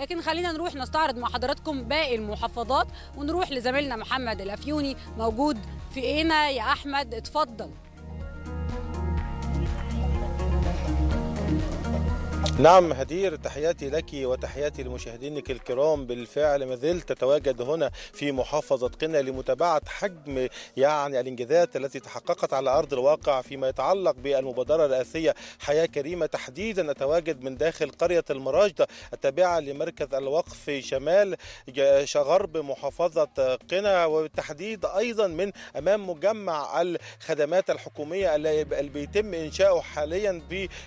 لكن خلينا نروح نستعرض مع حضراتكم باقي المحافظات ونروح لزميلنا محمد الافيوني موجود في اينا يا احمد اتفضل نعم هدير تحياتي لك وتحياتي لمشاهدينك الكرام بالفعل ما زلت تتواجد هنا في محافظة قنا لمتابعة حجم يعني الإنجازات التي تحققت على أرض الواقع فيما يتعلق بالمبادرة الرئاسية حياة كريمة تحديدا أتواجد من داخل قرية المراجدة التابعة لمركز الوقف شمال غرب محافظة قنا وبالتحديد أيضا من أمام مجمع الخدمات الحكومية اللي بيتم إنشاؤه حاليا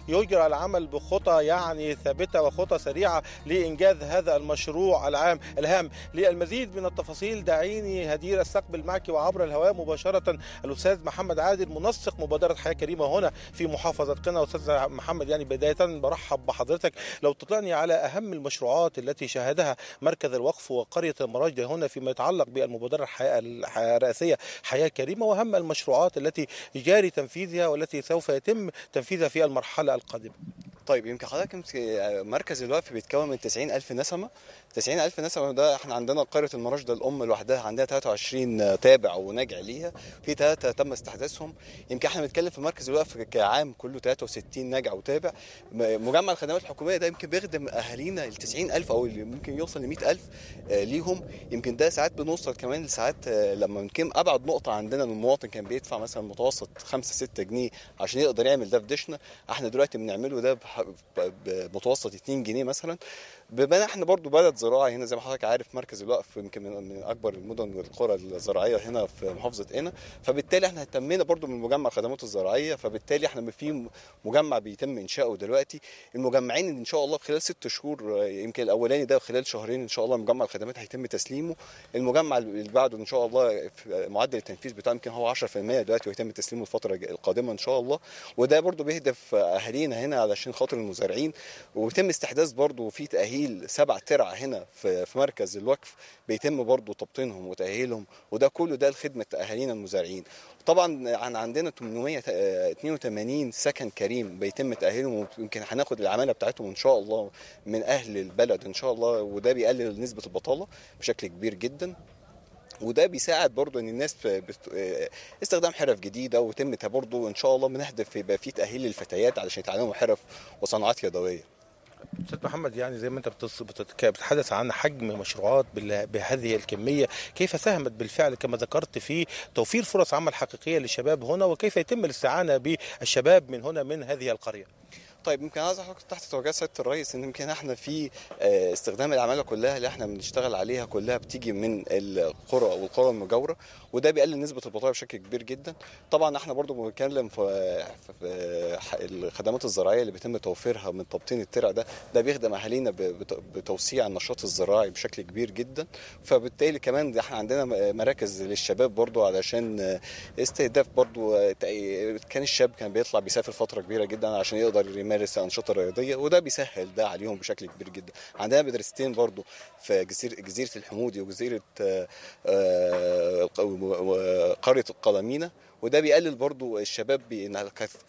بيجرى العمل بخطى يعني يعني ثابته وخطى سريعه لانجاز هذا المشروع العام الهام للمزيد من التفاصيل دعيني هدير استقبل معك وعبر الهواء مباشره الاستاذ محمد عادل منسق مبادره حياه كريمه هنا في محافظه قنا استاذ محمد يعني بدايه برحب بحضرتك لو تطلعني على اهم المشروعات التي شهدها مركز الوقف وقريه المراجل هنا فيما يتعلق بالمبادره الحياه الرئاسيه حياه كريمه واهم المشروعات التي جاري تنفيذها والتي سوف يتم تنفيذها في المرحله القادمه طيب يمكن حضرتك مركز الوقف بيتكون من 90000 نسمه 90000 نسمه ده احنا عندنا قريه المراشدة الام لوحدها عندها 23 تابع وناجع ليها في ثلاثه تم استحداثهم يمكن احنا بنتكلم في مركز الوقف كعام كله 63 ناجع وتابع مجمع الخدمات الحكوميه ده يمكن بيخدم اهالينا ال 90000 او اللي ممكن يوصل ل 100000 آه، ليهم يمكن ده ساعات بنوصل كمان لساعات آه، لما يمكن ابعد نقطه عندنا المواطن كان بيدفع مثلا متوسط 5 6 جنيه عشان يقدر يعمل ده في دشنا احنا دلوقتي بنعمله ده بمتوسط 2 جنيه مثلا بما احنا برضو بلد زراعي هنا زي ما حضرتك عارف مركز الوقف يمكن من اكبر المدن والقرى الزراعيه هنا في محافظه قنا فبالتالي احنا اهتمينا برضو من مجمع الخدمات الزراعيه فبالتالي احنا في مجمع بيتم انشاؤه دلوقتي المجمعين ان شاء الله خلال ست شهور يمكن الاولاني ده خلال شهرين ان شاء الله مجمع الخدمات هيتم تسليمه المجمع اللي بعده ان شاء الله معدل التنفيذ بتاعه يمكن هو 10% دلوقتي ويتم تسليمه الفتره القادمه ان شاء الله وده برضو بيهدف اهالينا هنا علشان خاطر المزارعين ويتم استحداث برضو في تأهيل سبع ترع هنا في مركز الوقف بيتم برضو تبطينهم وتأهيلهم وده كله ده لخدمة أهالينا المزارعين طبعا عن عندنا 882 سكن كريم بيتم تأهيلهم ويمكن هناخد العمالة بتاعتهم إن شاء الله من أهل البلد إن شاء الله وده بيقلل نسبة البطالة بشكل كبير جدا وده بيساعد برضو ان الناس آه، استخدام حرف جديده وتمتها برضو ان شاء الله بنهدف يبقى في تاهيل للفتيات علشان يتعلموا حرف وصناعات يدويه استاذ محمد يعني زي ما انت بتتحدث عن حجم مشروعات بهذه الكميه كيف ساهمت بالفعل كما ذكرت في توفير فرص عمل حقيقيه للشباب هنا وكيف يتم الاستعانه بالشباب من هنا من هذه القريه طيب ممكن عايز احط تحت توجيهات سياده الرئيس ان يمكن احنا في آه، استخدام العماله كلها اللي احنا بنشتغل عليها كلها بتيجي من القرى والقرى المجاوره وده بيقلل نسبه البطاله بشكل كبير جدا طبعا احنا برضو بنتكلم في, الخدمات الزراعيه اللي بيتم توفيرها من تبطين الترع ده ده بيخدم اهالينا بتوسيع النشاط الزراعي بشكل كبير جدا فبالتالي كمان احنا عندنا مراكز للشباب برضو علشان آه، استهداف برضو آه، كان الشاب كان بيطلع بيسافر فتره كبيره جدا عشان يقدر يمارس بيمارس انشطه رياضيه وده بيسهل ده عليهم بشكل كبير جدا عندنا مدرستين برضو في جزيره جزيره الحمودي وجزيره آه، آه، قريه القلمينه وده بيقلل برضو الشباب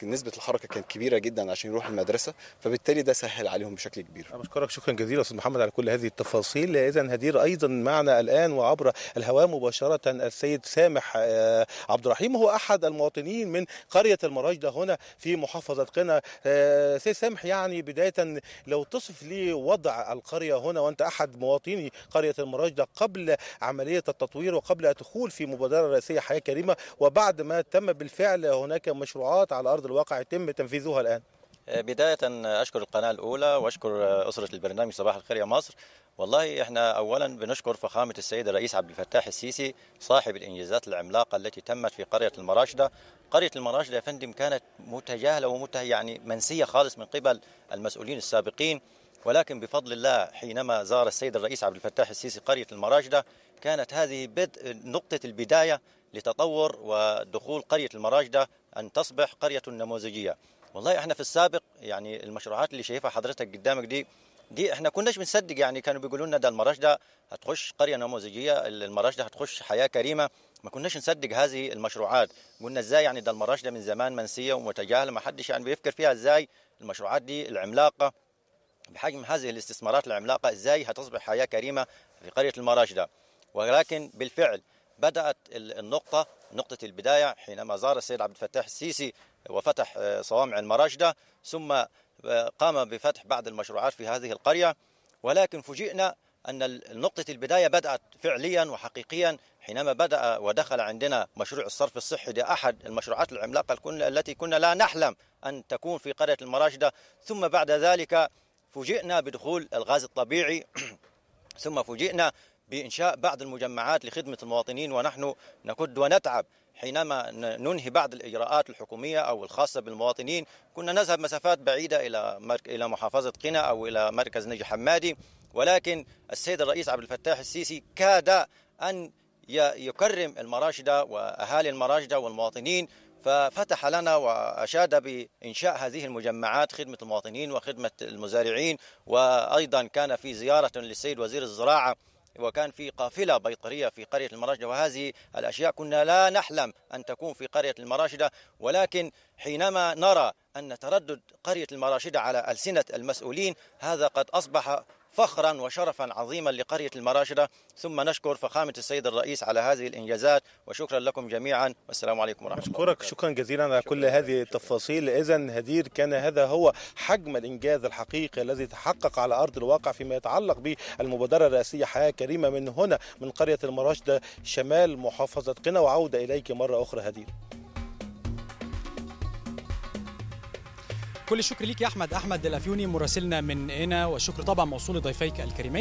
نسبه الحركه كانت كبيره جدا عشان يروح المدرسه فبالتالي ده سهل عليهم بشكل كبير بشكرك شكرا جزيلا استاذ محمد على كل هذه التفاصيل اذا هدير ايضا معنا الان وعبر الهواء مباشره السيد سامح آه، عبد الرحيم هو احد المواطنين من قريه المراجده هنا في محافظه قنا سي سامح يعني بدايه لو تصف لي وضع القريه هنا وانت احد مواطني قريه المراجده قبل عمليه التطوير وقبل الدخول في مبادره رئاسيه حياه كريمه وبعد ما تم بالفعل هناك مشروعات على ارض الواقع يتم تنفيذها الان آه، بداية أشكر القناة الأولى وأشكر آه، أسرة البرنامج صباح الخير يا مصر والله احنا أولا بنشكر فخامة السيد الرئيس عبد الفتاح السيسي صاحب الإنجازات العملاقة التي تمت في قرية المراشدة قرية المراشدة يا فندم كانت متجاهلة ومت يعني منسية خالص من قبل المسؤولين السابقين ولكن بفضل الله حينما زار السيد الرئيس عبد الفتاح السيسي قرية المراشدة كانت هذه بدء نقطة البداية لتطور ودخول قرية المراجدة أن تصبح قرية نموذجية والله احنا في السابق يعني المشروعات اللي شايفها حضرتك قدامك دي دي احنا كناش بنصدق يعني كانوا بيقولوا لنا ده المراش ده هتخش قريه نموذجيه المراش ده هتخش حياه كريمه ما كناش نصدق هذه المشروعات قلنا ازاي يعني ده المراش ده من زمان منسيه ومتجاهله ما حدش يعني بيفكر فيها ازاي المشروعات دي العملاقه بحجم هذه الاستثمارات العملاقه ازاي هتصبح حياه كريمه في قريه المراش ده ولكن بالفعل بدات النقطه نقطة البداية حينما زار السيد عبد الفتاح السيسي وفتح آه، صوامع المراجدة ثم آه، قام بفتح بعض المشروعات في هذه القرية ولكن فوجئنا أن نقطة البداية بدأت فعليا وحقيقيا حينما بدأ ودخل عندنا مشروع الصرف الصحي ده أحد المشروعات العملاقة التي كنا لا نحلم أن تكون في قرية المراجدة ثم بعد ذلك فوجئنا بدخول الغاز الطبيعي ثم فوجئنا بإنشاء بعض المجمعات لخدمة المواطنين ونحن نكد ونتعب حينما ننهي بعض الإجراءات الحكومية أو الخاصة بالمواطنين كنا نذهب مسافات بعيدة إلى إلى محافظة قنا أو إلى مركز نجي حمادي ولكن السيد الرئيس عبد الفتاح السيسي كاد أن يكرم المراشدة وأهالي المراشدة والمواطنين ففتح لنا وأشاد بإنشاء هذه المجمعات خدمة المواطنين وخدمة المزارعين وأيضا كان في زيارة للسيد وزير الزراعة وكان في قافلة بيطرية في قرية المراشدة وهذه الأشياء كنا لا نحلم أن تكون في قرية المراشدة ولكن حينما نرى أن تردد قرية المراشدة على ألسنة المسؤولين هذا قد أصبح فخرا وشرفا عظيما لقرية المراشدة ثم نشكر فخامة السيد الرئيس على هذه الإنجازات وشكرا لكم جميعا والسلام عليكم ورحمة الله أشكرك شكرا جزيلا على كل هذه التفاصيل إذا هدير كان هذا هو حجم الإنجاز الحقيقي الذي تحقق على أرض الواقع فيما يتعلق بالمبادرة الرئاسية حياة كريمة من هنا من قرية المراشدة شمال محافظة قنا وعودة إليك مرة أخرى هدير كل الشكر ليك يا احمد احمد الافيوني مراسلنا من هنا والشكر طبعا موصول لضيفيك الكريمين